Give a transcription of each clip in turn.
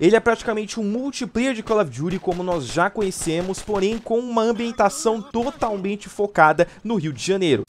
Ele é praticamente um multiplayer de Call of Duty como nós já conhecemos, porém com uma ambientação totalmente focada no Rio de Janeiro.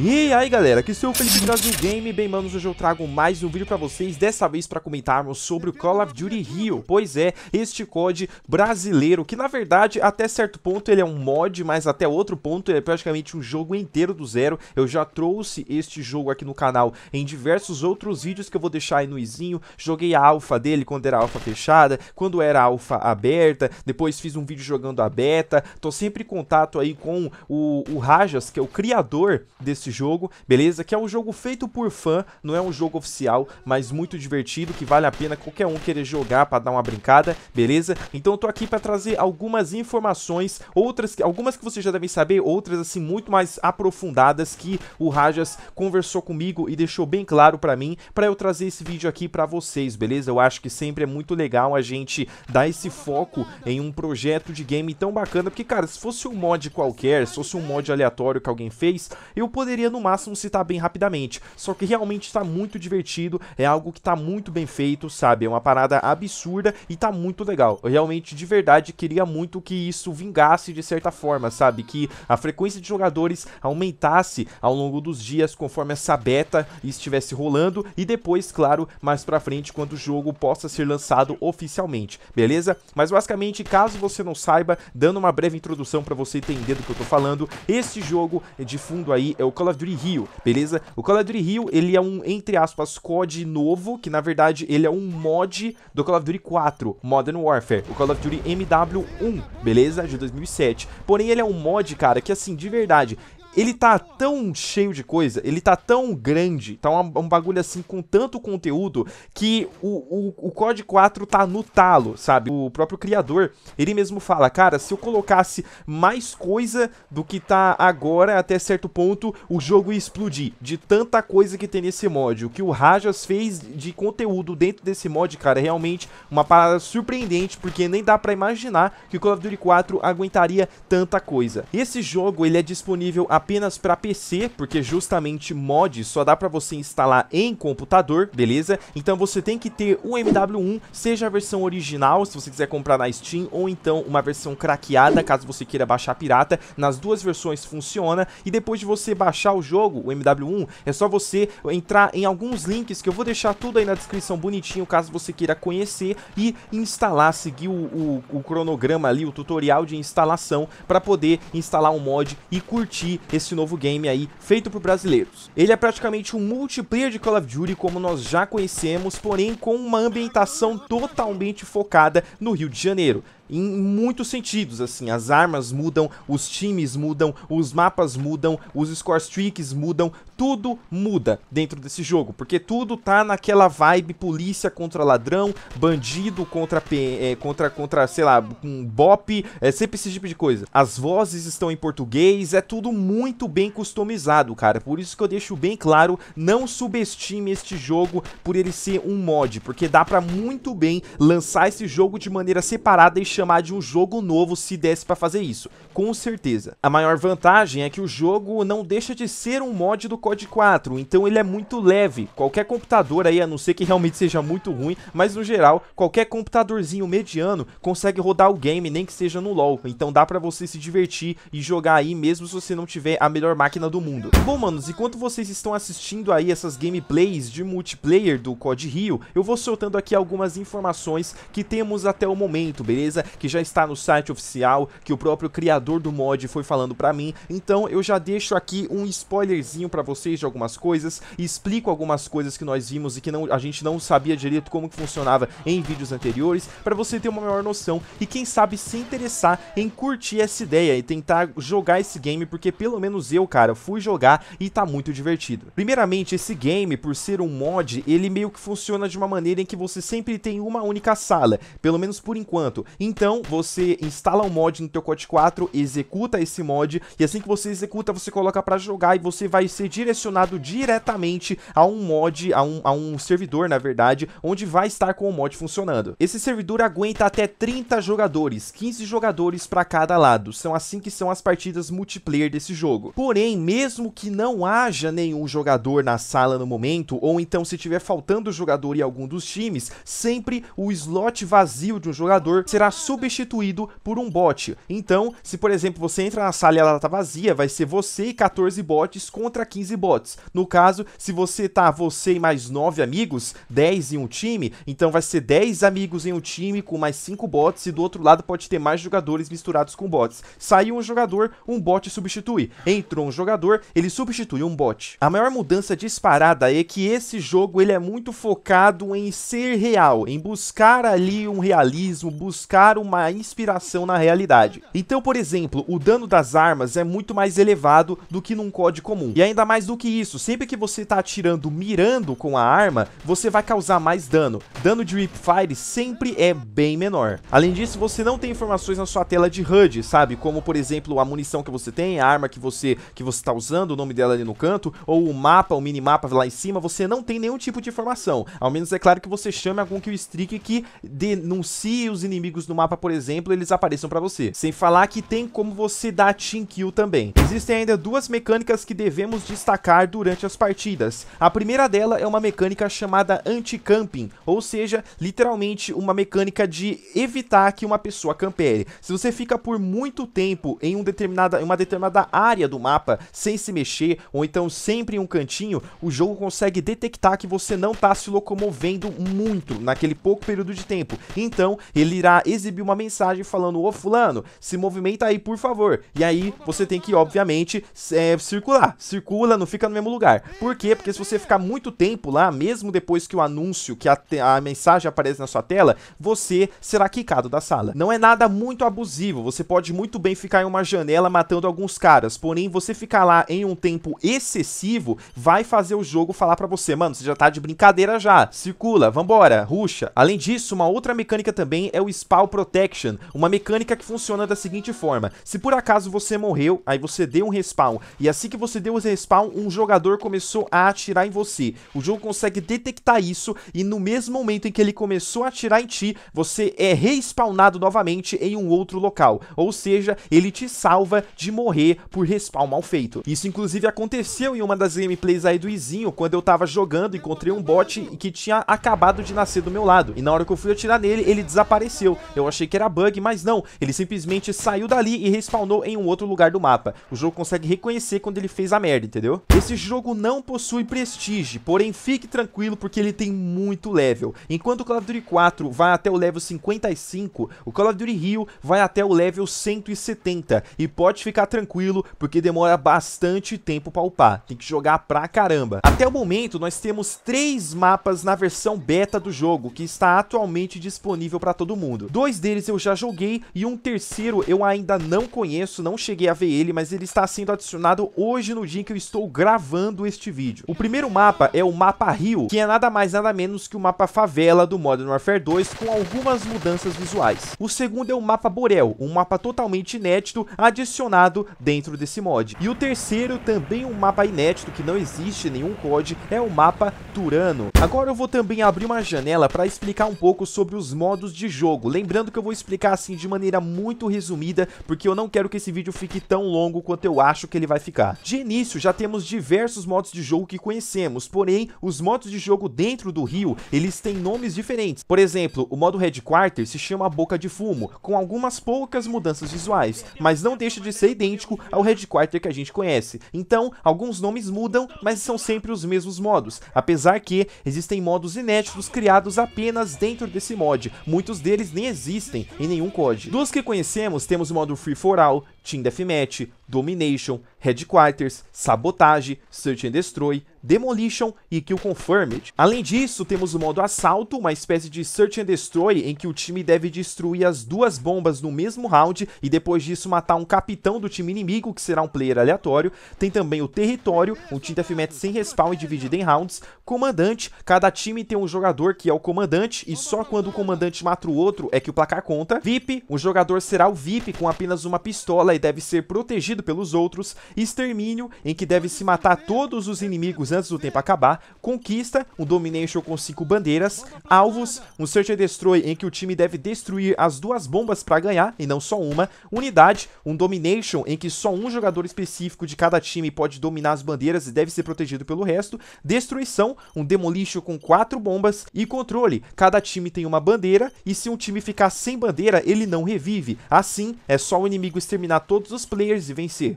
E aí galera, aqui sou o Felipe Brasil Game, bem manos, hoje eu trago mais um vídeo pra vocês, dessa vez pra comentarmos sobre o Call of Duty Rio, pois é, este COD brasileiro, que na verdade até certo ponto ele é um mod, mas até outro ponto ele é praticamente um jogo inteiro do zero, eu já trouxe este jogo aqui no canal em diversos outros vídeos que eu vou deixar aí no izinho, joguei a alfa dele quando era alfa fechada, quando era alfa aberta, depois fiz um vídeo jogando a beta, tô sempre em contato aí com o, o Rajas, que é o criador desse esse jogo, beleza? Que é um jogo feito por fã, não é um jogo oficial, mas muito divertido, que vale a pena qualquer um querer jogar para dar uma brincada, beleza? Então eu tô aqui para trazer algumas informações, outras, algumas que vocês já devem saber, outras assim muito mais aprofundadas que o Rajas conversou comigo e deixou bem claro para mim, para eu trazer esse vídeo aqui para vocês, beleza? Eu acho que sempre é muito legal a gente dar esse foco em um projeto de game tão bacana, porque cara, se fosse um mod qualquer, se fosse um mod aleatório que alguém fez, eu poderia poderia no máximo citar bem rapidamente, só que realmente está muito divertido, é algo que está muito bem feito, sabe? É uma parada absurda e está muito legal. Eu realmente, de verdade, queria muito que isso vingasse de certa forma, sabe? Que a frequência de jogadores aumentasse ao longo dos dias conforme essa beta estivesse rolando e depois, claro, mais pra frente quando o jogo possa ser lançado oficialmente, beleza? Mas basicamente, caso você não saiba, dando uma breve introdução para você entender do que eu tô falando, esse jogo de fundo aí é o Call of Duty Rio, beleza? O Call of Duty Rio, ele é um, entre aspas, COD novo, que na verdade ele é um mod do Call of Duty 4, Modern Warfare, o Call of Duty MW1, beleza? De 2007. Porém, ele é um mod, cara, que assim, de verdade, ele tá tão cheio de coisa, ele tá tão grande, tá um, um bagulho assim com tanto conteúdo que o, o, o COD 4 tá no talo, sabe? O próprio criador, ele mesmo fala, cara, se eu colocasse mais coisa do que tá agora até certo ponto, o jogo ia explodir de tanta coisa que tem nesse mod. O que o Rajas fez de conteúdo dentro desse mod, cara, é realmente uma parada surpreendente, porque nem dá pra imaginar que o Call of Duty 4 aguentaria tanta coisa. Esse jogo, ele é disponível a apenas para PC, porque justamente mod só dá para você instalar em computador, beleza? Então você tem que ter o MW1, seja a versão original, se você quiser comprar na Steam, ou então uma versão craqueada, caso você queira baixar pirata. Nas duas versões funciona, e depois de você baixar o jogo, o MW1, é só você entrar em alguns links que eu vou deixar tudo aí na descrição bonitinho, caso você queira conhecer e instalar, seguir o, o, o cronograma ali, o tutorial de instalação, para poder instalar um mod e curtir esse novo game aí feito por brasileiros. Ele é praticamente um multiplayer de Call of Duty como nós já conhecemos, porém com uma ambientação totalmente focada no Rio de Janeiro em muitos sentidos, assim, as armas mudam, os times mudam, os mapas mudam, os score streaks mudam, tudo muda dentro desse jogo, porque tudo tá naquela vibe polícia contra ladrão, bandido contra, é, contra, contra sei lá, um bop, é sempre esse tipo de coisa. As vozes estão em português, é tudo muito bem customizado, cara, por isso que eu deixo bem claro, não subestime este jogo por ele ser um mod, porque dá pra muito bem lançar esse jogo de maneira separada e chamar chamar de um jogo novo se desse para fazer isso, com certeza. A maior vantagem é que o jogo não deixa de ser um mod do COD 4, então ele é muito leve. Qualquer computador aí, a não ser que realmente seja muito ruim, mas no geral, qualquer computadorzinho mediano consegue rodar o game, nem que seja no LoL. Então dá para você se divertir e jogar aí mesmo se você não tiver a melhor máquina do mundo. Bom, manos, enquanto vocês estão assistindo aí essas gameplays de multiplayer do COD Rio, eu vou soltando aqui algumas informações que temos até o momento, beleza? que já está no site oficial, que o próprio criador do mod foi falando para mim. Então eu já deixo aqui um spoilerzinho para vocês de algumas coisas, explico algumas coisas que nós vimos e que não, a gente não sabia direito como que funcionava em vídeos anteriores, para você ter uma maior noção e quem sabe se interessar em curtir essa ideia e tentar jogar esse game, porque pelo menos eu, cara, fui jogar e tá muito divertido. Primeiramente, esse game, por ser um mod, ele meio que funciona de uma maneira em que você sempre tem uma única sala, pelo menos por enquanto. Em então, você instala um mod no teu COD 4, executa esse mod, e assim que você executa, você coloca pra jogar e você vai ser direcionado diretamente a um mod, a um, a um servidor, na verdade, onde vai estar com o mod funcionando. Esse servidor aguenta até 30 jogadores, 15 jogadores para cada lado. São assim que são as partidas multiplayer desse jogo. Porém, mesmo que não haja nenhum jogador na sala no momento, ou então se tiver faltando jogador em algum dos times, sempre o slot vazio de um jogador será substituído por um bot. Então, se por exemplo você entra na sala e ela tá vazia, vai ser você e 14 bots contra 15 bots. No caso, se você tá você e mais 9 amigos, 10 em um time, então vai ser 10 amigos em um time com mais 5 bots e do outro lado pode ter mais jogadores misturados com bots. Saiu um jogador, um bot substitui. Entrou um jogador, ele substitui um bot. A maior mudança disparada é que esse jogo ele é muito focado em ser real, em buscar ali um realismo, buscar uma inspiração na realidade. Então, por exemplo, o dano das armas é muito mais elevado do que num COD comum. E ainda mais do que isso, sempre que você tá atirando mirando com a arma, você vai causar mais dano. Dano de Ripfire sempre é bem menor. Além disso, você não tem informações na sua tela de HUD, sabe? Como, por exemplo, a munição que você tem, a arma que você que você tá usando, o nome dela ali no canto, ou o mapa, o minimapa lá em cima, você não tem nenhum tipo de informação. Ao menos é claro que você chame algum que o Strike que denuncie os inimigos numa mapa, por exemplo, eles apareçam pra você. Sem falar que tem como você dar team kill também. Existem ainda duas mecânicas que devemos destacar durante as partidas. A primeira dela é uma mecânica chamada anti-camping, ou seja, literalmente uma mecânica de evitar que uma pessoa campere. Se você fica por muito tempo em, um determinada, em uma determinada área do mapa sem se mexer, ou então sempre em um cantinho, o jogo consegue detectar que você não está se locomovendo muito naquele pouco período de tempo. Então, ele irá exibir recebi uma mensagem falando, ô fulano, se movimenta aí, por favor. E aí você tem que, obviamente, é, circular. Circula, não fica no mesmo lugar. Por quê? Porque se você ficar muito tempo lá, mesmo depois que o anúncio, que a, a mensagem aparece na sua tela, você será quicado da sala. Não é nada muito abusivo, você pode muito bem ficar em uma janela matando alguns caras, porém você ficar lá em um tempo excessivo vai fazer o jogo falar para você, mano, você já tá de brincadeira já, circula, vambora, ruxa. Além disso, uma outra mecânica também é o spawn Protection, uma mecânica que funciona da seguinte forma. Se por acaso você morreu, aí você deu um respawn, e assim que você deu o respawn, um jogador começou a atirar em você. O jogo consegue detectar isso, e no mesmo momento em que ele começou a atirar em ti, você é respawnado novamente em um outro local. Ou seja, ele te salva de morrer por respawn mal feito. Isso inclusive aconteceu em uma das gameplays aí do Izinho, quando eu tava jogando, encontrei um bot que tinha acabado de nascer do meu lado. E na hora que eu fui atirar nele, ele desapareceu. Eu achei que era bug, mas não, ele simplesmente saiu dali e respawnou em um outro lugar do mapa. O jogo consegue reconhecer quando ele fez a merda, entendeu? Esse jogo não possui prestígio, porém fique tranquilo porque ele tem muito level. Enquanto o Call of Duty 4 vai até o level 55, o Call of Duty Rio vai até o level 170 e pode ficar tranquilo porque demora bastante tempo pra upar, tem que jogar pra caramba. Até o momento nós temos três mapas na versão beta do jogo que está atualmente disponível pra todo mundo. Dois deles eu já joguei e um terceiro eu ainda não conheço, não cheguei a ver ele, mas ele está sendo adicionado hoje no dia em que eu estou gravando este vídeo. O primeiro mapa é o mapa Rio, que é nada mais nada menos que o mapa Favela do Modern Warfare 2 com algumas mudanças visuais. O segundo é o mapa Borel, um mapa totalmente inédito adicionado dentro desse mod. E o terceiro, também um mapa inédito que não existe nenhum COD, é o mapa Turano. Agora eu vou também abrir uma janela para explicar um pouco sobre os modos de jogo, lembrando Lembrando que eu vou explicar assim de maneira muito resumida, porque eu não quero que esse vídeo fique tão longo quanto eu acho que ele vai ficar. De início, já temos diversos modos de jogo que conhecemos, porém, os modos de jogo dentro do rio, eles têm nomes diferentes. Por exemplo, o modo Headquarter se chama Boca de Fumo, com algumas poucas mudanças visuais, mas não deixa de ser idêntico ao Headquarter que a gente conhece. Então, alguns nomes mudam, mas são sempre os mesmos modos, apesar que existem modos inéditos criados apenas dentro desse mod, muitos deles nem existem existem em nenhum COD. Dos que conhecemos, temos o modo Free For All, Team Deathmatch, Domination, Headquarters, Sabotage, Search and Destroy, Demolition e Kill Confirmed. Além disso, temos o modo Assalto, uma espécie de Search and Destroy em que o time deve destruir as duas bombas no mesmo round e depois disso matar um capitão do time inimigo, que será um player aleatório. Tem também o Território, um Team Deathmatch sem respawn e dividido em rounds. Comandante, cada time tem um jogador que é o comandante e só quando o comandante mata o outro é que o placar conta. VIP, um jogador será o VIP com apenas uma pistola e deve ser protegido pelos outros, extermínio, em que deve se matar todos os inimigos antes do tempo acabar, conquista, um domination com 5 bandeiras, alvos, um search and destroy em que o time deve destruir as duas bombas para ganhar, e não só uma, unidade, um domination em que só um jogador específico de cada time pode dominar as bandeiras e deve ser protegido pelo resto, destruição, um demolition com 4 bombas, e controle, cada time tem uma bandeira, e se um time ficar sem bandeira, ele não revive, assim, é só o inimigo exterminar todos os players e vencer.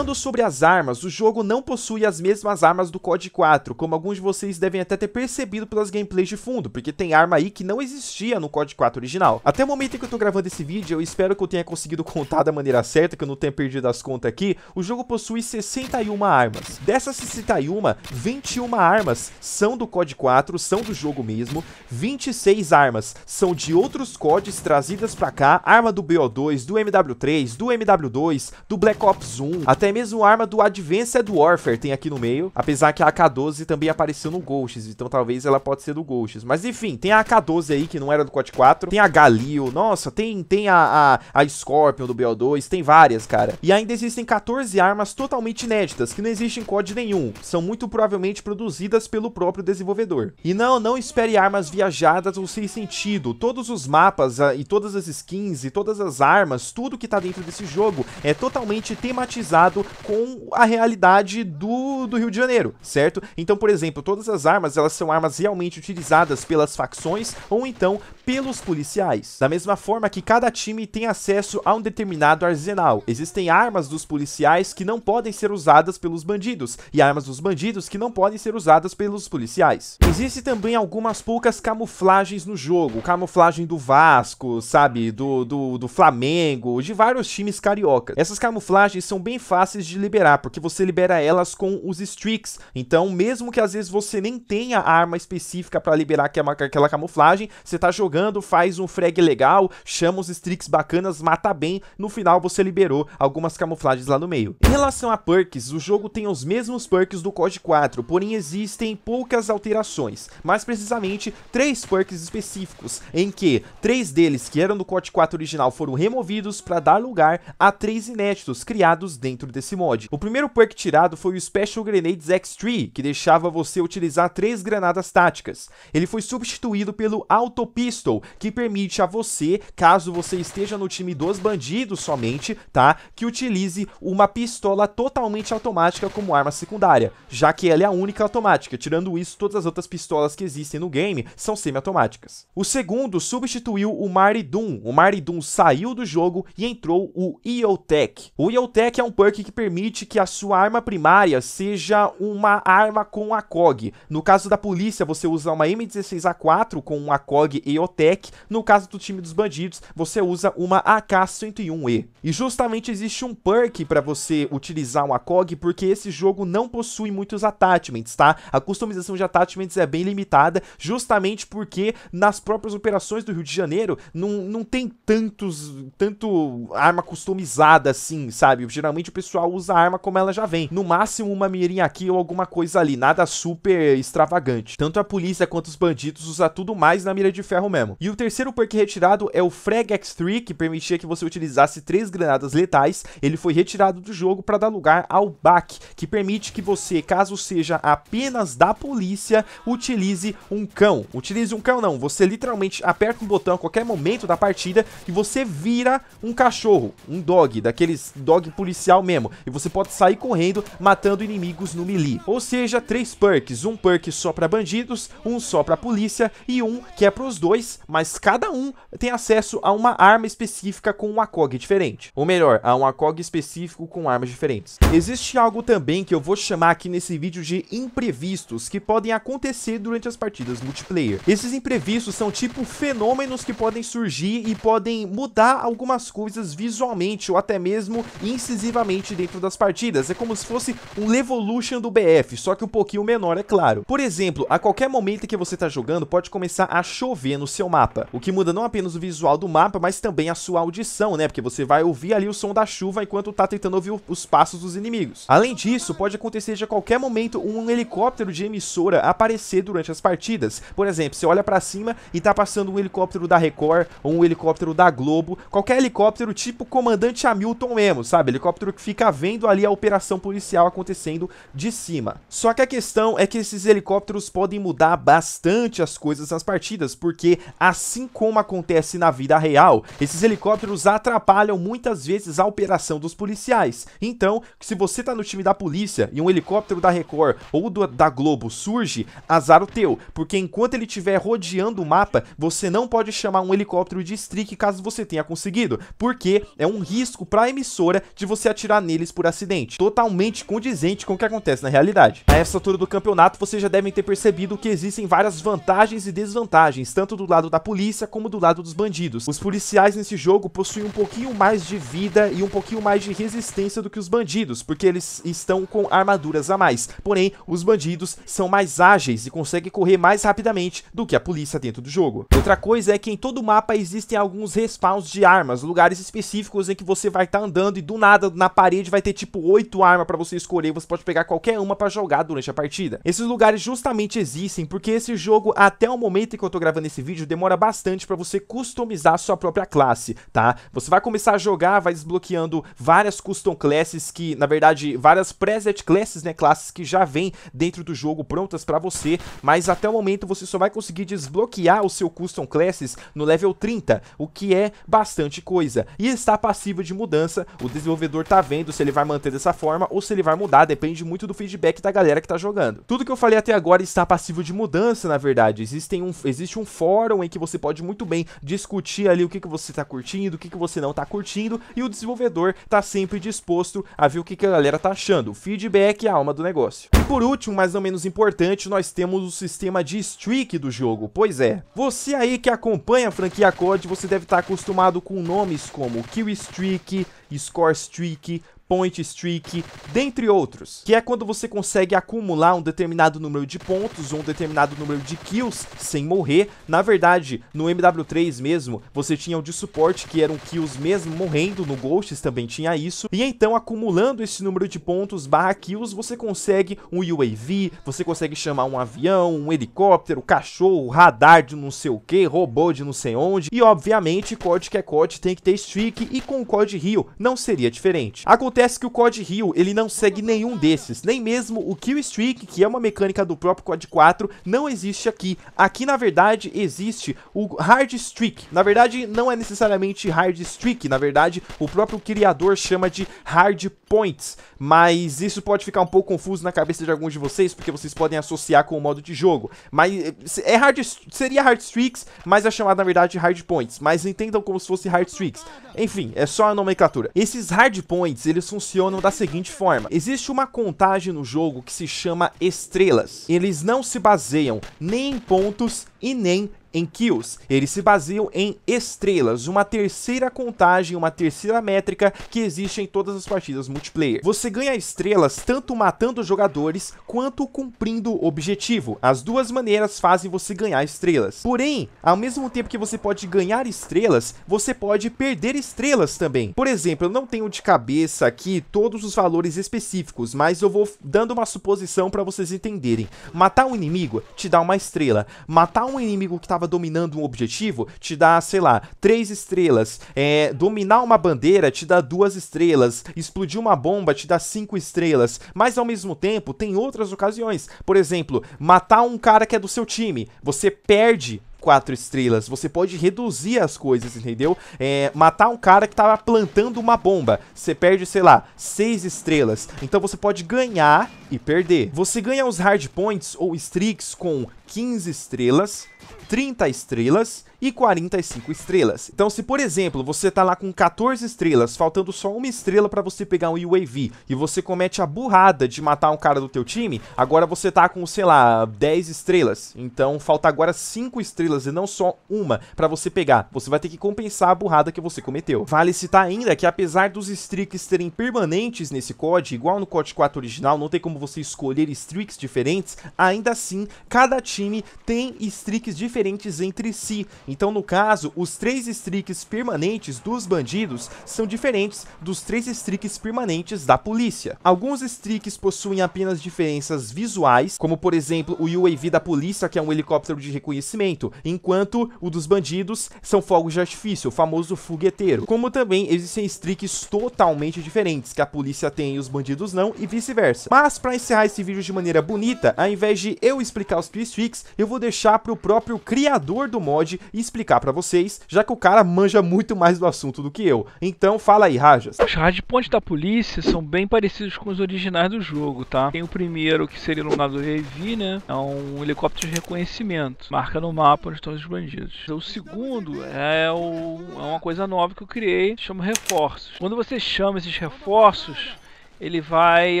Falando sobre as armas, o jogo não possui as mesmas armas do COD 4, como alguns de vocês devem até ter percebido pelas gameplays de fundo, porque tem arma aí que não existia no COD 4 original. Até o momento em que eu tô gravando esse vídeo, eu espero que eu tenha conseguido contar da maneira certa, que eu não tenha perdido as contas aqui, o jogo possui 61 armas. Dessas 61, 21 armas são do COD 4, são do jogo mesmo, 26 armas são de outros CODs trazidas pra cá, arma do BO2, do MW3, do MW2, do Black Ops 1, até mesmo mesmo arma do Advanced Warfare tem aqui no meio. Apesar que a AK-12 também apareceu no Ghosts, então talvez ela pode ser do Ghosts. Mas enfim, tem a AK-12 aí, que não era do COD 4. Tem a Galil, nossa, tem, tem a, a, a Scorpion do BO2, tem várias, cara. E ainda existem 14 armas totalmente inéditas, que não existem em COD nenhum. São muito provavelmente produzidas pelo próprio desenvolvedor. E não, não espere armas viajadas ou sem sentido. Todos os mapas ah, e todas as skins e todas as armas, tudo que tá dentro desse jogo é totalmente tematizado com a realidade do, do Rio de Janeiro, certo? Então, por exemplo, todas as armas, elas são armas realmente utilizadas pelas facções ou então pelos policiais. Da mesma forma que cada time tem acesso a um determinado arsenal. Existem armas dos policiais que não podem ser usadas pelos bandidos e armas dos bandidos que não podem ser usadas pelos policiais. Existem também algumas poucas camuflagens no jogo, camuflagem do Vasco, sabe, do, do, do Flamengo, de vários times cariocas. Essas camuflagens são bem fáceis de liberar, porque você libera elas com os streaks. Então, mesmo que às vezes você nem tenha a arma específica para liberar é aquela camuflagem, você tá jogando, faz um frag legal, chama os streaks bacanas, mata bem, no final você liberou algumas camuflagens lá no meio. Em relação a perks, o jogo tem os mesmos perks do COD 4, porém existem poucas alterações, mais precisamente três perks específicos, em que três deles que eram do COD 4 original foram removidos para dar lugar a três inéditos criados dentro desse desse mod. O primeiro perk tirado foi o Special Grenades X3, que deixava você utilizar três granadas táticas. Ele foi substituído pelo Auto Pistol, que permite a você, caso você esteja no time dos bandidos somente, tá? Que utilize uma pistola totalmente automática como arma secundária, já que ela é a única automática. Tirando isso, todas as outras pistolas que existem no game são semi-automáticas. O segundo substituiu o Maridum. O Maridum saiu do jogo e entrou o Iotech. O Iotech é um perk que que permite que a sua arma primária seja uma arma com ACOG. No caso da polícia, você usa uma M16A4 com um ACOG EOTEC. No caso do time dos bandidos, você usa uma AK-101E. E justamente existe um perk para você utilizar um ACOG, porque esse jogo não possui muitos attachments, tá? A customização de attachments é bem limitada, justamente porque nas próprias operações do Rio de Janeiro, não, não tem tantos, tanto arma customizada assim, sabe? Geralmente o pessoal usa a arma como ela já vem. No máximo, uma mirinha aqui ou alguma coisa ali. Nada super extravagante. Tanto a polícia quanto os bandidos usam tudo mais na mira de ferro mesmo. E o terceiro perk retirado é o Frag X3, que permitia que você utilizasse três granadas letais. Ele foi retirado do jogo para dar lugar ao Back, que permite que você, caso seja apenas da polícia, utilize um cão. Utilize um cão não, você literalmente aperta um botão a qualquer momento da partida e você vira um cachorro, um dog, daqueles dog policial mesmo e você pode sair correndo matando inimigos no melee. Ou seja, três perks, um perk só para bandidos, um só para polícia e um que é para os dois, mas cada um tem acesso a uma arma específica com um ACOG diferente. Ou melhor, a um ACOG específico com armas diferentes. Existe algo também que eu vou chamar aqui nesse vídeo de imprevistos que podem acontecer durante as partidas multiplayer. Esses imprevistos são tipo fenômenos que podem surgir e podem mudar algumas coisas visualmente ou até mesmo incisivamente dentro das partidas. É como se fosse um Levolution do BF, só que um pouquinho menor, é claro. Por exemplo, a qualquer momento que você está jogando, pode começar a chover no seu mapa, o que muda não apenas o visual do mapa, mas também a sua audição, né? Porque você vai ouvir ali o som da chuva enquanto está tentando ouvir os passos dos inimigos. Além disso, pode acontecer de a qualquer momento um helicóptero de emissora aparecer durante as partidas. Por exemplo, você olha para cima e tá passando um helicóptero da Record ou um helicóptero da Globo, qualquer helicóptero tipo comandante Hamilton mesmo, sabe? Helicóptero que fica vendo ali a operação policial acontecendo de cima. Só que a questão é que esses helicópteros podem mudar bastante as coisas nas partidas, porque assim como acontece na vida real, esses helicópteros atrapalham muitas vezes a operação dos policiais. Então, se você tá no time da polícia e um helicóptero da Record ou do, da Globo surge, azar o teu, porque enquanto ele estiver rodeando o mapa, você não pode chamar um helicóptero de streak caso você tenha conseguido, porque é um risco para a emissora de você atirar nele deles por acidente, totalmente condizente com o que acontece na realidade. A essa altura do campeonato, vocês já devem ter percebido que existem várias vantagens e desvantagens, tanto do lado da polícia como do lado dos bandidos. Os policiais nesse jogo possuem um pouquinho mais de vida e um pouquinho mais de resistência do que os bandidos, porque eles estão com armaduras a mais. Porém, os bandidos são mais ágeis e conseguem correr mais rapidamente do que a polícia dentro do jogo. Outra coisa é que em todo o mapa existem alguns respawns de armas, lugares específicos em que você vai estar tá andando e do nada na parede vai ter tipo oito armas para você escolher, você pode pegar qualquer uma para jogar durante a partida. Esses lugares justamente existem porque esse jogo, até o momento em que eu tô gravando esse vídeo, demora bastante para você customizar sua própria classe, tá? Você vai começar a jogar, vai desbloqueando várias custom classes que, na verdade, várias preset classes, né, classes que já vêm dentro do jogo prontas para você, mas até o momento você só vai conseguir desbloquear o seu custom classes no level 30, o que é bastante coisa. E está passível de mudança, o desenvolvedor tá vendo se se ele vai manter dessa forma ou se ele vai mudar, depende muito do feedback da galera que tá jogando. Tudo que eu falei até agora está passivo de mudança, na verdade. Existem um, existe um fórum em que você pode muito bem discutir ali o que, que você tá curtindo, o que, que você não tá curtindo, e o desenvolvedor tá sempre disposto a ver o que, que a galera tá achando. O feedback é a alma do negócio. E por último, mas não menos importante, nós temos o sistema de streak do jogo. Pois é, você aí que acompanha a franquia COD, você deve estar tá acostumado com nomes como Kill Streak, Score Streak, Point Streak, dentre outros, que é quando você consegue acumular um determinado número de pontos ou um determinado número de kills sem morrer. Na verdade, no MW3 mesmo, você tinha o de suporte que eram kills mesmo morrendo, no Ghosts também tinha isso, e então acumulando esse número de pontos barra kills, você consegue um UAV, você consegue chamar um avião, um helicóptero, cachorro, radar de não sei o que, robô de não sei onde, e obviamente COD que é COD tem que ter streak e com o COD Rio não seria diferente. Acontece Acontece que o COD Rio, ele não segue nenhum desses, nem mesmo o Kill Streak, que é uma mecânica do próprio COD 4, não existe aqui. Aqui, na verdade, existe o Hard Streak. Na verdade, não é necessariamente Hard Streak, na verdade, o próprio criador chama de Hard Points, mas isso pode ficar um pouco confuso na cabeça de alguns de vocês, porque vocês podem associar com o modo de jogo. Mas é hard, seria Hard Streaks, mas é chamado, na verdade, Hard Points, mas entendam como se fosse Hard Streaks. Enfim, é só a nomenclatura. Esses Hard Points, eles funcionam da seguinte forma. Existe uma contagem no jogo que se chama estrelas. Eles não se baseiam nem em pontos e nem em kills. Eles se baseiam em estrelas, uma terceira contagem, uma terceira métrica que existe em todas as partidas multiplayer. Você ganha estrelas tanto matando jogadores quanto cumprindo o objetivo. As duas maneiras fazem você ganhar estrelas. Porém, ao mesmo tempo que você pode ganhar estrelas, você pode perder estrelas também. Por exemplo, eu não tenho de cabeça aqui todos os valores específicos, mas eu vou dando uma suposição para vocês entenderem. Matar um inimigo te dá uma estrela. Matar um inimigo que estava tá dominando um objetivo te dá, sei lá, três estrelas. É, dominar uma bandeira te dá duas estrelas. Explodir uma bomba te dá cinco estrelas. Mas ao mesmo tempo, tem outras ocasiões. Por exemplo, matar um cara que é do seu time. Você perde quatro estrelas. Você pode reduzir as coisas, entendeu? É, matar um cara que tava plantando uma bomba. Você perde, sei lá, seis estrelas. Então você pode ganhar e perder. Você ganha os hard points ou streaks com 15 estrelas 30 estrelas e 45 estrelas. Então se por exemplo você tá lá com 14 estrelas, faltando só uma estrela para você pegar um UAV e você comete a burrada de matar um cara do teu time, agora você tá com, sei lá, 10 estrelas. Então falta agora 5 estrelas e não só uma para você pegar. Você vai ter que compensar a burrada que você cometeu. Vale citar ainda que apesar dos streaks terem permanentes nesse COD, igual no COD 4 original, não tem como você escolher streaks diferentes, ainda assim cada time tem streaks diferentes entre si. Então, no caso, os três streaks permanentes dos bandidos são diferentes dos três streaks permanentes da polícia. Alguns streaks possuem apenas diferenças visuais, como por exemplo o UAV da polícia, que é um helicóptero de reconhecimento, enquanto o dos bandidos são fogos de artifício, o famoso fogueteiro. Como também existem streaks totalmente diferentes, que a polícia tem e os bandidos não, e vice-versa. Mas para encerrar esse vídeo de maneira bonita, ao invés de eu explicar os twist streaks, eu vou deixar para o próprio criador do mod e explicar para vocês, já que o cara manja muito mais do assunto do que eu. Então fala aí, Rajas. Os hardpoints da polícia são bem parecidos com os originais do jogo, tá? Tem o primeiro que seria no lado do né? É um helicóptero de reconhecimento. Marca no mapa onde estão os bandidos. O segundo é, o... é uma coisa nova que eu criei, chama reforços. Quando você chama esses reforços, ele vai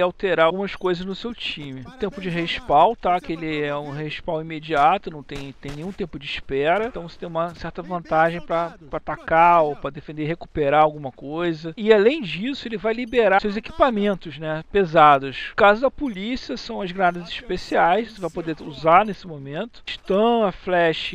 alterar algumas coisas no seu time. tempo de respawn, tá? Que ele é um respawn imediato, não tem, tem nenhum tempo de espera. Então você tem uma certa vantagem para atacar ou para defender recuperar alguma coisa. E além disso, ele vai liberar seus equipamentos, né? Pesados. No caso da polícia, são as granadas especiais, você vai poder usar nesse momento. Stun, a flash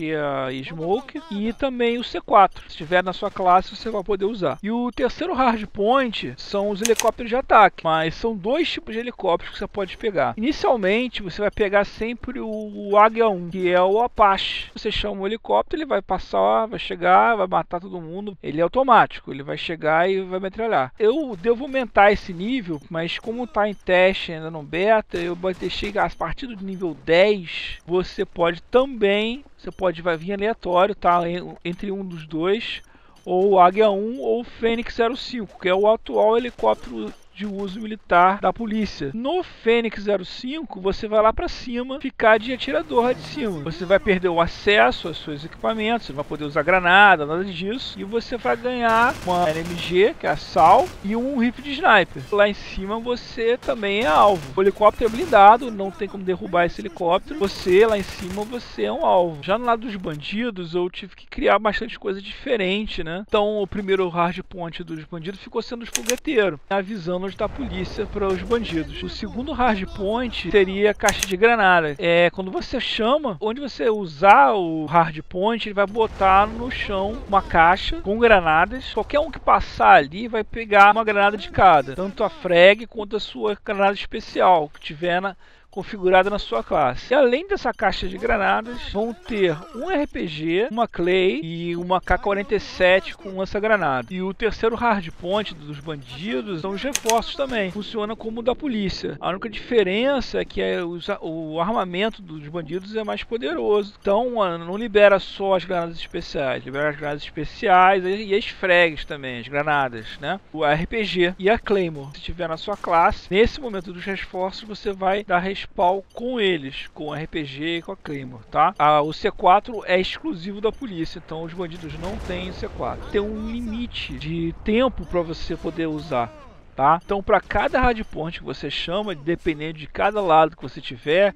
a smoke. E também o C4. Se tiver na sua classe, você vai poder usar. E o terceiro hardpoint são os helicópteros de ataque. Mas mas são dois tipos de helicópteros que você pode pegar. Inicialmente, você vai pegar sempre o Águia 1, que é o Apache. Você chama o helicóptero, ele vai passar, vai chegar, vai matar todo mundo. Ele é automático, ele vai chegar e vai metralhar. Eu devo aumentar esse nível, mas como está em teste ainda no beta, eu chegar. a partir do nível 10, você pode também, você pode vai vir aleatório, tá? Entre um dos dois ou Águia 1 ou Fênix 05, que é o atual helicóptero de uso militar da polícia. No Fênix 05, você vai lá para cima ficar de atirador lá de cima. Você vai perder o acesso aos seus equipamentos, você não vai poder usar granada, nada disso. E você vai ganhar uma LMG, que é a SAL, e um rifle de sniper. Lá em cima você também é alvo. O helicóptero é blindado, não tem como derrubar esse helicóptero. Você, lá em cima, você é um alvo. Já no lado dos bandidos, eu tive que criar bastante coisa diferente, né? Então, o primeiro hard point dos bandidos ficou sendo os fogueteiros, avisando armas da polícia para os bandidos. O segundo hardpoint seria a caixa de granada. É quando você chama, onde você usar o hardpoint, ele vai botar no chão uma caixa com granadas. Qualquer um que passar ali vai pegar uma granada de cada, tanto a frag quanto a sua granada especial que tiver na configurada na sua classe. E além dessa caixa de granadas, vão ter um RPG, uma Clay e uma K-47 com lança-granada. E o terceiro hardpoint dos bandidos são os reforços também. Funciona como o da polícia. A única diferença é que é o armamento dos bandidos é mais poderoso. Então não libera só as granadas especiais, libera as granadas especiais e as frags também, as granadas, né? O RPG e a Claymore. Se tiver na sua classe, nesse momento dos reforços, você vai dar pau com eles, com RPG e com a Claymore, tá? A, o C4 é exclusivo da polícia, então os bandidos não têm C4. Tem um limite de tempo para você poder usar. Tá? Então, para cada hardpoint que você chama, dependendo de cada lado que você tiver,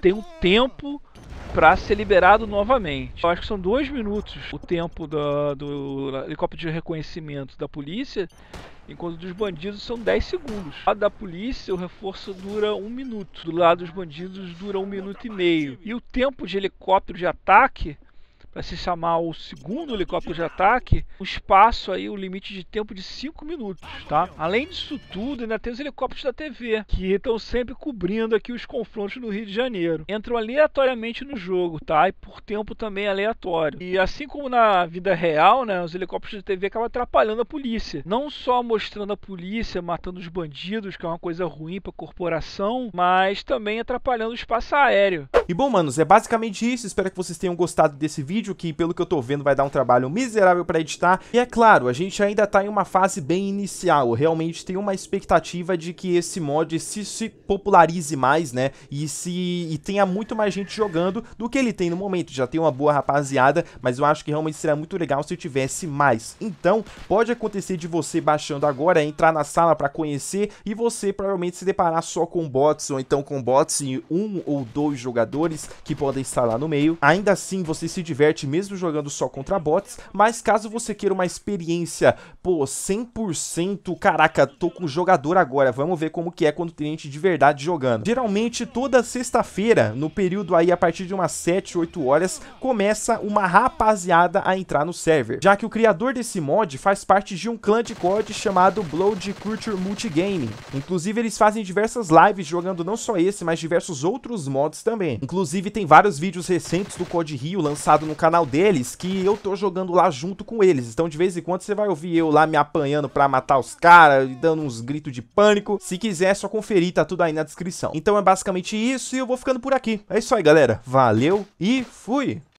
tem um tempo para ser liberado novamente. Eu acho que são dois minutos o tempo do, do helicóptero de reconhecimento da polícia, enquanto dos bandidos são 10 segundos. Do lado da polícia, o reforço dura um minuto, do lado dos bandidos dura um minuto e meio. E o tempo de helicóptero de ataque para se chamar o segundo helicóptero de ataque, o espaço aí, o limite de tempo de 5 minutos, tá? Além disso tudo, ainda tem os helicópteros da TV, que estão sempre cobrindo aqui os confrontos no Rio de Janeiro. Entram aleatoriamente no jogo, tá? E por tempo também aleatório. E assim como na vida real, né, os helicópteros da TV acabam atrapalhando a polícia. Não só mostrando a polícia matando os bandidos, que é uma coisa ruim para a corporação, mas também atrapalhando o espaço aéreo. E bom, manos, é basicamente isso. Espero que vocês tenham gostado desse vídeo vídeo que, pelo que eu tô vendo, vai dar um trabalho miserável para editar. E é claro, a gente ainda tá em uma fase bem inicial. Eu realmente tem uma expectativa de que esse mod se, se popularize mais, né? E se e tenha muito mais gente jogando do que ele tem no momento. Já tem uma boa rapaziada, mas eu acho que realmente seria muito legal se tivesse mais. Então, pode acontecer de você baixando agora, entrar na sala para conhecer e você provavelmente se deparar só com bots ou então com bots e um ou dois jogadores que podem estar lá no meio. Ainda assim, você se diverte diverte mesmo jogando só contra bots, mas caso você queira uma experiência, pô, 100%, caraca, tô com o jogador agora, vamos ver como que é quando tem gente de verdade jogando. Geralmente, toda sexta-feira, no período aí a partir de umas 7, 8 horas, começa uma rapaziada a entrar no server, já que o criador desse mod faz parte de um clã de COD chamado Blood Culture Multigame. Inclusive, eles fazem diversas lives jogando não só esse, mas diversos outros mods também. Inclusive, tem vários vídeos recentes do COD Rio lançado no canal deles que eu tô jogando lá junto com eles. Então de vez em quando você vai ouvir eu lá me apanhando pra matar os caras e dando uns gritos de pânico. Se quiser, é só conferir, tá tudo aí na descrição. Então é basicamente isso e eu vou ficando por aqui. É isso aí, galera. Valeu e fui!